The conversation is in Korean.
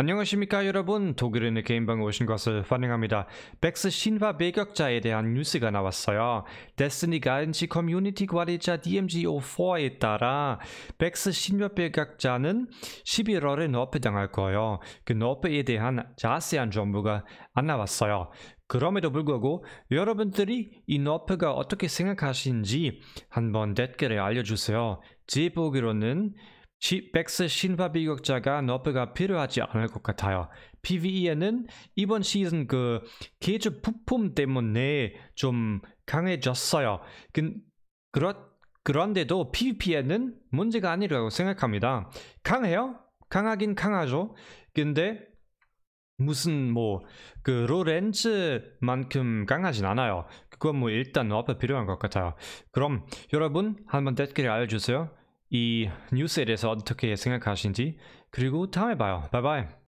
안녕하십니까 여러분 독일인의 개인방에 오신 것을 환영합니다. 백스 신화 배격자에 대한 뉴스가 나왔어요. 데스니 가인치 커뮤니티 관리자 DMGO4에 따라 백스 신화 배격자는 11월에 너프당할 거예요. 그 너프에 대한 자세한 정보가 안 나왔어요. 그럼에도 불구하고 여러분들이 이 너프가 어떻게 생각하시는지 한번 댓글에 알려주세요. 제 보기로는 백스 신바 비극자가 너프가 필요하지 않을 것 같아요. PVE에는 이번 시즌 그 계주 부품 때문에 좀 강해졌어요. 그, 그렇, 그런데도 PVP에는 문제가 아니라고 생각합니다. 강해요? 강하긴 강하죠. 근데 무슨 뭐 그 로렌즈만큼 강하진 않아요. 그건 뭐 일단 너프 필요한 것 같아요. 그럼 여러분 한번 댓글에 알려주세요. 이 뉴스에 대해서 어떻게 생각하시는지 그리고 다음에 봐요 바이바이